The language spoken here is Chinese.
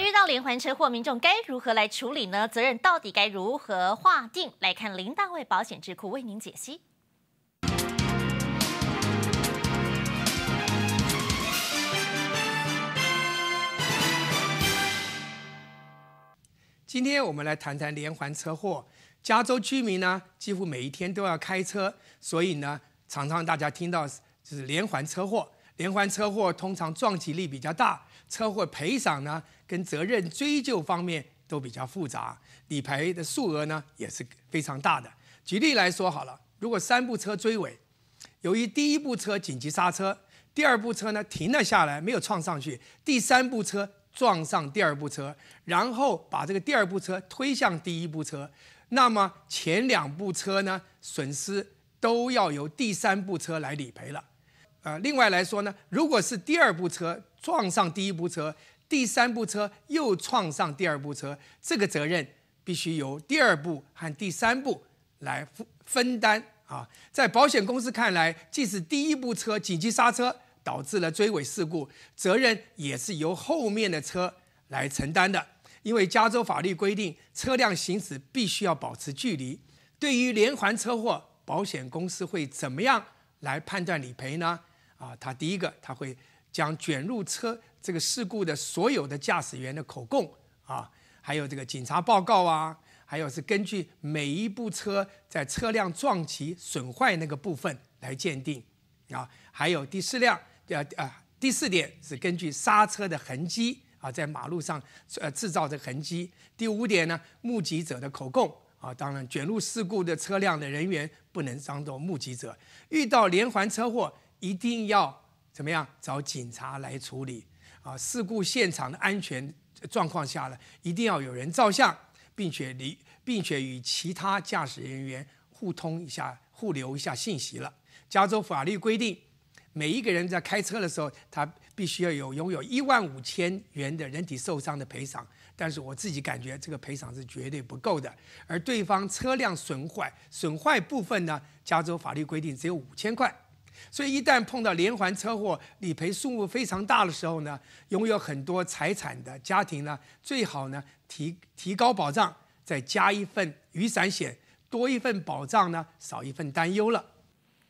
遇到连环车祸，民众该如何来处理呢？责任到底该如何划定？来看林大卫保险智库为您解析。今天我们来谈谈连环车祸。加州居民呢，几乎每一天都要开车，所以呢，常常大家听到就是连环车祸。连环车祸通常撞击力比较大，车祸赔偿呢跟责任追究方面都比较复杂，理赔的数额呢也是非常大的。举例来说好了，如果三部车追尾，由于第一部车紧急刹车，第二部车呢停了下来没有撞上去，第三部车撞上第二部车，然后把这个第二部车推向第一部车，那么前两部车呢损失都要由第三部车来理赔了。呃，另外来说呢，如果是第二部车撞上第一部车，第三部车又撞上第二部车，这个责任必须由第二部和第三部来分分担啊。在保险公司看来，即使第一部车紧急刹车导致了追尾事故，责任也是由后面的车来承担的，因为加州法律规定车辆行驶必须要保持距离。对于连环车祸，保险公司会怎么样来判断理赔呢？啊，他第一个，他会将卷入车这个事故的所有的驾驶员的口供啊，还有这个警察报告啊，还有是根据每一部车在车辆撞击损坏那个部分来鉴定啊，还有第四辆，呃啊，第四点是根据刹车的痕迹啊，在马路上呃制造的痕迹。第五点呢，目击者的口供啊，当然卷入事故的车辆的人员不能当做目击者。遇到连环车祸。一定要怎么样？找警察来处理啊！事故现场的安全状况下呢，一定要有人照相，并且离，并且与其他驾驶人员互通一下、互留一下信息了。加州法律规定，每一个人在开车的时候，他必须要有拥有一万五千元的人体受伤的赔偿。但是我自己感觉这个赔偿是绝对不够的。而对方车辆损坏损坏部分呢？加州法律规定只有五千块。所以，一旦碰到连环车祸、理赔数目非常大的时候呢，拥有很多财产的家庭呢，最好呢提提高保障，再加一份雨伞险，多一份保障呢，少一份担忧了。